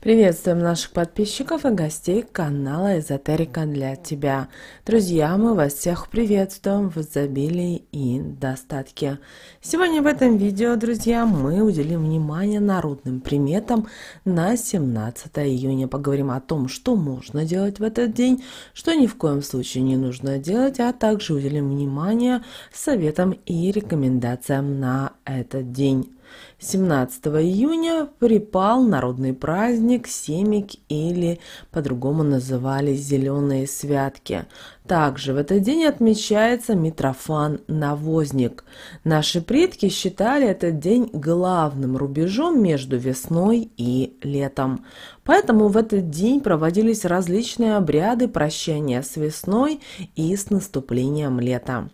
Приветствуем наших подписчиков и гостей канала Эзотерика для тебя. Друзья, мы вас всех приветствуем в изобилии и достатке. Сегодня в этом видео, друзья, мы уделим внимание народным приметам на 17 июня. Поговорим о том, что можно делать в этот день, что ни в коем случае не нужно делать, а также уделим внимание советам и рекомендациям на этот день. 17 июня припал народный праздник Семик или по-другому называли Зеленые Святки. Также в этот день отмечается Митрофан Навозник. Наши предки считали этот день главным рубежом между весной и летом. Поэтому в этот день проводились различные обряды прощания с весной и с наступлением лета.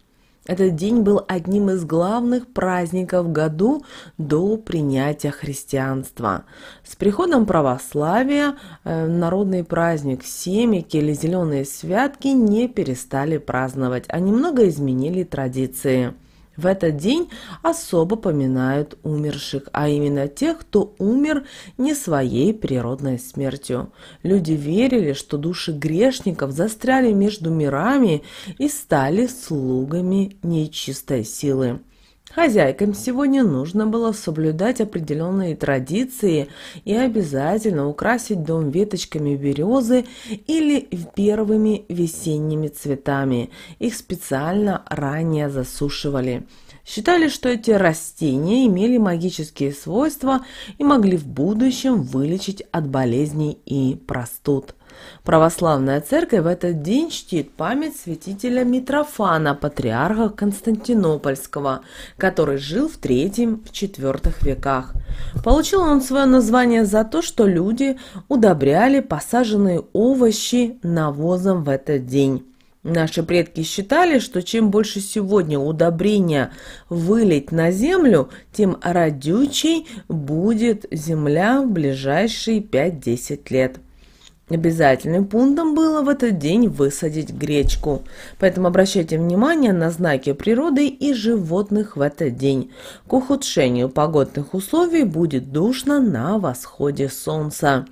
Этот день был одним из главных праздников в году до принятия христианства. С приходом православия э, народный праздник семики или зеленые святки не перестали праздновать, а немного изменили традиции. В этот день особо поминают умерших, а именно тех, кто умер не своей природной смертью. Люди верили, что души грешников застряли между мирами и стали слугами нечистой силы. Хозяйкам сегодня нужно было соблюдать определенные традиции и обязательно украсить дом веточками березы или первыми весенними цветами. Их специально ранее засушивали. Считали, что эти растения имели магические свойства и могли в будущем вылечить от болезней и простуд. Православная церковь в этот день чтит память святителя Митрофана, патриарха Константинопольского, который жил в III-IV веках. Получил он свое название за то, что люди удобряли посаженные овощи навозом в этот день. Наши предки считали, что чем больше сегодня удобрения вылить на землю, тем родючей будет земля в ближайшие 5-10 лет. Обязательным пунктом было в этот день высадить гречку, поэтому обращайте внимание на знаки природы и животных в этот день. К ухудшению погодных условий будет душно на восходе солнца.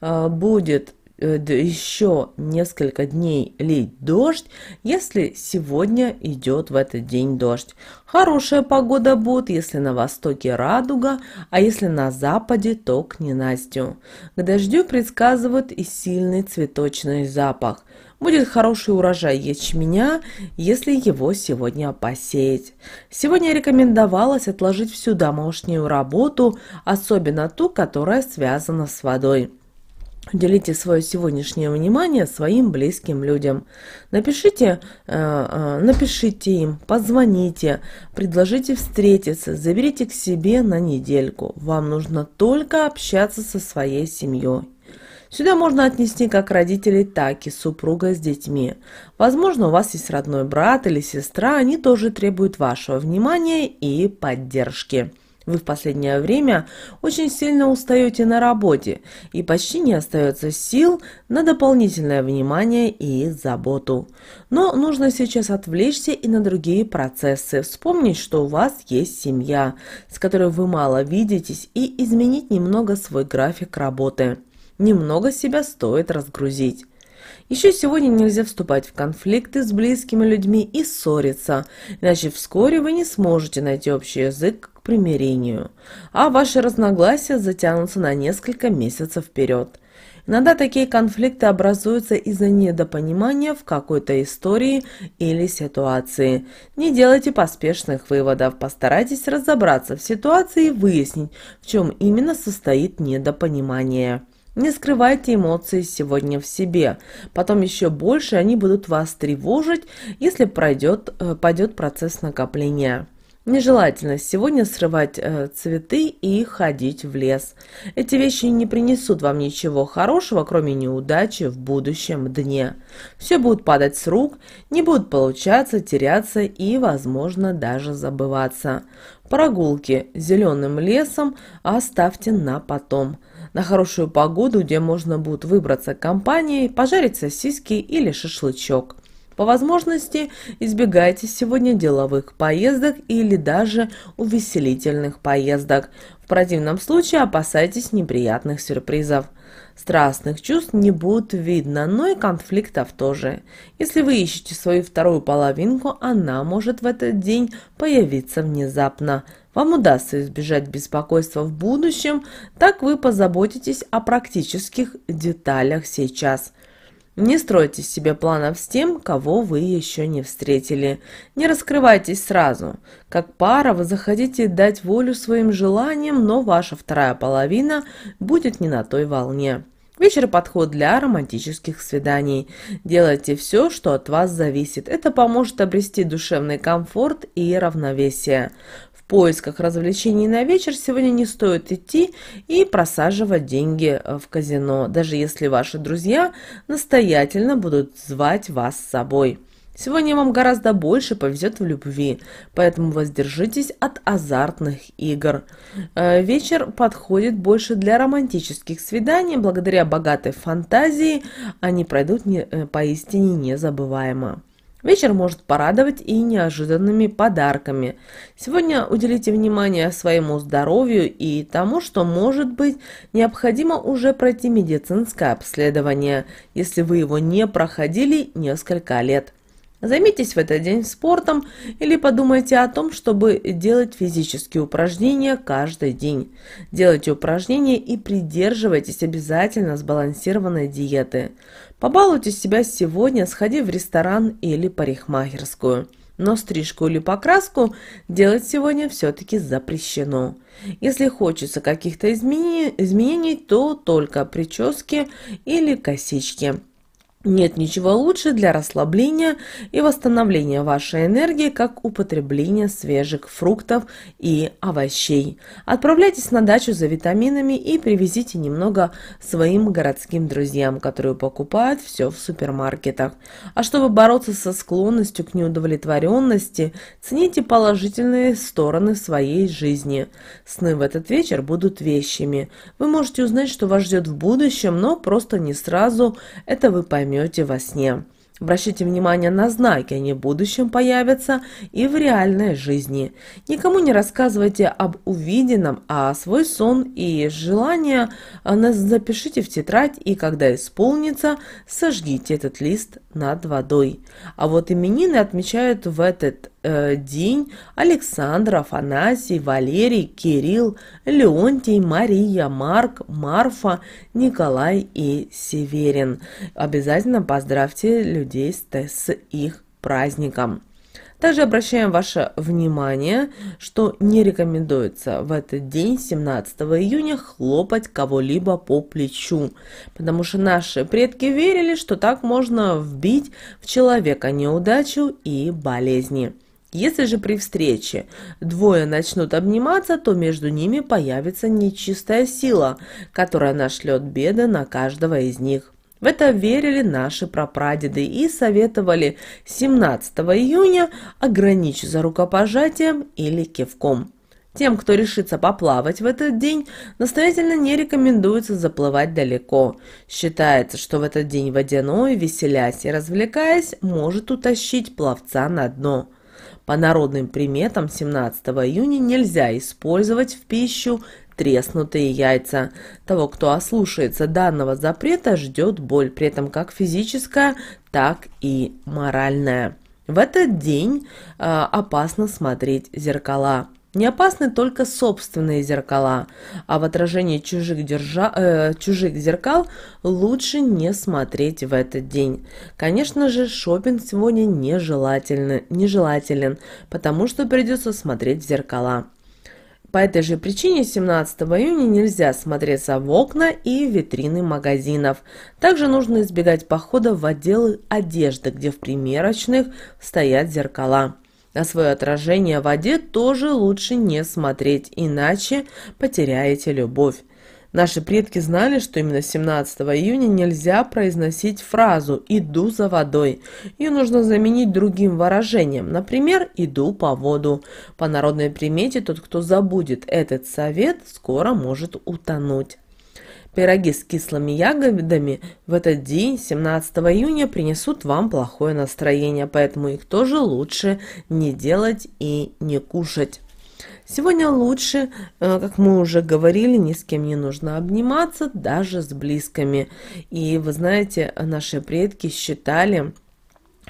А, будет Э, еще несколько дней лить дождь, если сегодня идет в этот день дождь. Хорошая погода будет, если на востоке радуга, а если на западе, то к ненастью. К дождю предсказывают и сильный цветочный запах. Будет хороший урожай ячменя, если его сегодня посеять. Сегодня рекомендовалось отложить всю домашнюю работу, особенно ту, которая связана с водой. Делите свое сегодняшнее внимание своим близким людям. Напишите, э, э, напишите им, позвоните, предложите встретиться, заберите к себе на недельку. Вам нужно только общаться со своей семьей. Сюда можно отнести как родителей, так и супруга с детьми. Возможно, у вас есть родной брат или сестра, они тоже требуют вашего внимания и поддержки. Вы в последнее время очень сильно устаете на работе и почти не остается сил на дополнительное внимание и заботу. Но нужно сейчас отвлечься и на другие процессы, вспомнить, что у вас есть семья, с которой вы мало видитесь, и изменить немного свой график работы. Немного себя стоит разгрузить. Еще сегодня нельзя вступать в конфликты с близкими людьми и ссориться, иначе вскоре вы не сможете найти общий язык к примирению, а ваши разногласия затянутся на несколько месяцев вперед. Иногда такие конфликты образуются из-за недопонимания в какой-то истории или ситуации. Не делайте поспешных выводов, постарайтесь разобраться в ситуации и выяснить, в чем именно состоит недопонимание. Не скрывайте эмоции сегодня в себе. Потом еще больше они будут вас тревожить, если пройдет, э, пойдет процесс накопления. Нежелательно сегодня срывать э, цветы и ходить в лес. Эти вещи не принесут вам ничего хорошего, кроме неудачи в будущем дне. Все будет падать с рук, не будет получаться, теряться и, возможно, даже забываться. Прогулки зеленым лесом оставьте на потом – на хорошую погоду, где можно будет выбраться к компании, пожарить сосиски или шашлычок. По возможности избегайте сегодня деловых поездок или даже увеселительных поездок. В противном случае опасайтесь неприятных сюрпризов. Страстных чувств не будет видно, но и конфликтов тоже. Если вы ищете свою вторую половинку, она может в этот день появиться внезапно – вам удастся избежать беспокойства в будущем, так вы позаботитесь о практических деталях сейчас. Не стройте себе планов с тем, кого вы еще не встретили. Не раскрывайтесь сразу. Как пара вы захотите дать волю своим желаниям, но ваша вторая половина будет не на той волне. Вечер – подход для романтических свиданий. Делайте все, что от вас зависит. Это поможет обрести душевный комфорт и равновесие в поисках развлечений на вечер сегодня не стоит идти и просаживать деньги э, в казино, даже если ваши друзья настоятельно будут звать вас с собой. Сегодня вам гораздо больше повезет в любви, поэтому воздержитесь от азартных игр. Э, вечер подходит больше для романтических свиданий. Благодаря богатой фантазии они пройдут не, э, поистине незабываемо. Вечер может порадовать и неожиданными подарками. Сегодня уделите внимание своему здоровью и тому, что, может быть, необходимо уже пройти медицинское обследование, если вы его не проходили несколько лет. Займитесь в этот день спортом или подумайте о том, чтобы делать физические упражнения каждый день. Делайте упражнения и придерживайтесь обязательно сбалансированной диеты. Побалуйте себя сегодня, сходи в ресторан или парикмахерскую. Но стрижку или покраску делать сегодня все-таки запрещено. Если хочется каких-то изменений, то только прически или косички – нет ничего лучше для расслабления и восстановления вашей энергии, как употребление свежих фруктов и овощей. Отправляйтесь на дачу за витаминами и привезите немного своим городским друзьям, которые покупают все в супермаркетах. А чтобы бороться со склонностью к неудовлетворенности, цените положительные стороны своей жизни. Сны в этот вечер будут вещами. Вы можете узнать, что вас ждет в будущем, но просто не сразу это вы поймете поймете во сне. Обращайте внимание на знаки, они в будущем появятся и в реальной жизни. Никому не рассказывайте об увиденном, а свой сон и желание а, запишите в тетрадь и когда исполнится, сожгите этот лист над водой. А вот именины отмечают в этот Э, день, Александр, Афанасий, Валерий, Кирилл, Леонтий, Мария, Марк, Марфа, Николай и Северин. Обязательно поздравьте людей с их праздником. Также обращаем ваше внимание, что не рекомендуется в этот день, 17 июня, хлопать кого-либо по плечу, потому что наши предки верили, что так можно вбить в человека неудачу и болезни. Если же при встрече двое начнут обниматься, то между ними появится нечистая сила, которая нашлет беды на каждого из них. В это верили наши прапрадеды и советовали 17 июня ограничиться рукопожатием или кивком. Тем, кто решится поплавать в этот день, настоятельно не рекомендуется заплывать далеко. Считается, что в этот день водяной, веселясь и развлекаясь, может утащить пловца на дно – по народным приметам 17 июня нельзя использовать в пищу треснутые яйца. Того, кто ослушается данного запрета, ждет боль, при этом как физическая, так и моральная. В этот день э, опасно смотреть зеркала. Не опасны только собственные зеркала, а в отражении чужих, держа, э, чужих зеркал лучше не смотреть в этот день. Конечно же, шопинг сегодня нежелателен, нежелателен, потому что придется смотреть в зеркала. По этой же причине 17 июня нельзя смотреться в окна и витрины магазинов. Также нужно избегать похода в отделы одежды, где в примерочных стоят зеркала. На свое отражение в воде тоже лучше не смотреть, иначе потеряете любовь. Наши предки знали, что именно 17 июня нельзя произносить фразу «иду за водой». Ее нужно заменить другим выражением, например, «иду по воду». По народной примете, тот, кто забудет этот совет, скоро может утонуть. Пироги с кислыми ягодами в этот день, 17 июня, принесут вам плохое настроение, поэтому их тоже лучше не делать и не кушать. Сегодня лучше, э, как мы уже говорили, ни с кем не нужно обниматься, даже с близкими. И вы знаете, наши предки считали,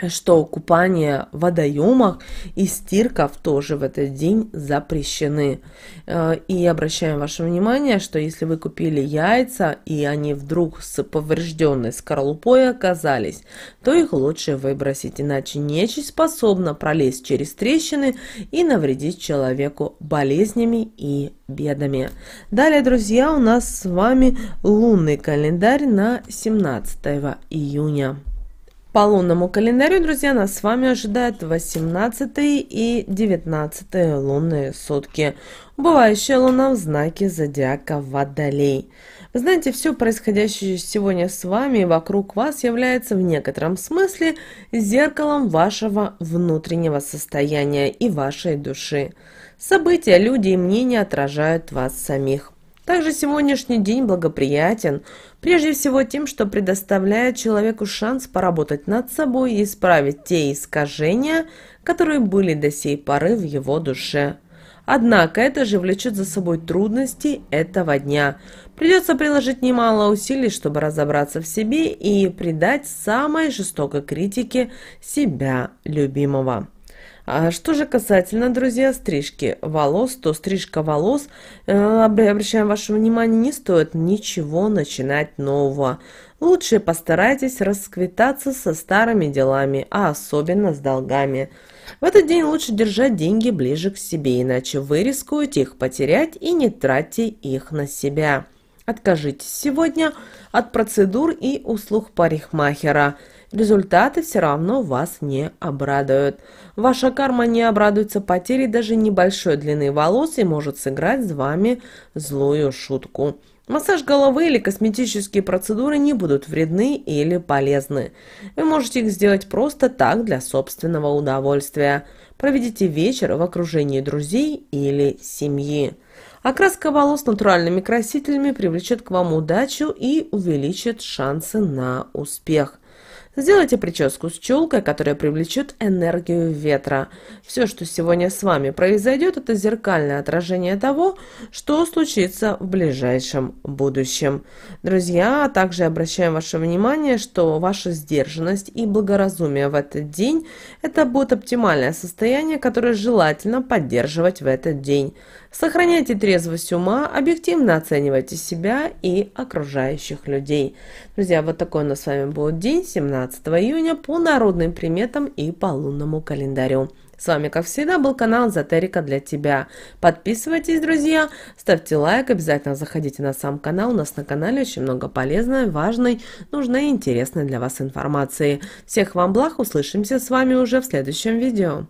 что купание в водоемах и стирка в тоже в этот день запрещены. Э, и обращаем ваше внимание, что если вы купили яйца и они вдруг с поврежденной скорлупой оказались, то их лучше выбросить, иначе нечисть способна пролезть через трещины и навредить человеку болезнями и бедами. Далее, друзья, у нас с вами лунный календарь на 17 июня. По лунному календарю, друзья, нас с вами ожидает 18 и 19 лунные сутки. Убывающая луна в знаке зодиака Водолей. Вы знаете, все происходящее сегодня с вами и вокруг вас является в некотором смысле зеркалом вашего внутреннего состояния и вашей души. События, люди и мнения отражают вас самих. Также сегодняшний день благоприятен Прежде всего тем, что предоставляет человеку шанс поработать над собой и исправить те искажения, которые были до сей поры в его душе. Однако это же влечет за собой трудности этого дня. Придется приложить немало усилий, чтобы разобраться в себе и придать самой жестокой критике себя любимого. А что же касательно, друзья, стрижки волос, то стрижка волос, э, обращаем ваше внимание, не стоит ничего начинать нового. Лучше постарайтесь расквитаться со старыми делами, а особенно с долгами. В этот день лучше держать деньги ближе к себе, иначе вы рискуете их потерять и не тратьте их на себя. Откажитесь сегодня от процедур и услуг парикмахера. Результаты все равно вас не обрадуют. Ваша карма не обрадуется потере даже небольшой длины волос и может сыграть с вами злую шутку. Массаж головы или косметические процедуры не будут вредны или полезны. Вы можете их сделать просто так для собственного удовольствия. Проведите вечер в окружении друзей или семьи. Окраска волос натуральными красителями привлечет к вам удачу и увеличит шансы на успех. Сделайте прическу с челкой, которая привлечет энергию ветра. Все, что сегодня с вами произойдет, это зеркальное отражение того, что случится в ближайшем будущем. Друзья, а также обращаем ваше внимание, что ваша сдержанность и благоразумие в этот день – это будет оптимальное состояние, которое желательно поддерживать в этот день. Сохраняйте трезвость ума, объективно оценивайте себя и окружающих людей. Друзья, вот такой у нас с вами будет день 17 июня по народным приметам и по лунному календарю. С вами, как всегда, был канал Эзотерика для тебя. Подписывайтесь, друзья, ставьте лайк, обязательно заходите на сам канал. У нас на канале очень много полезной, важной, нужной и интересной для вас информации. Всех вам благ, услышимся с вами уже в следующем видео.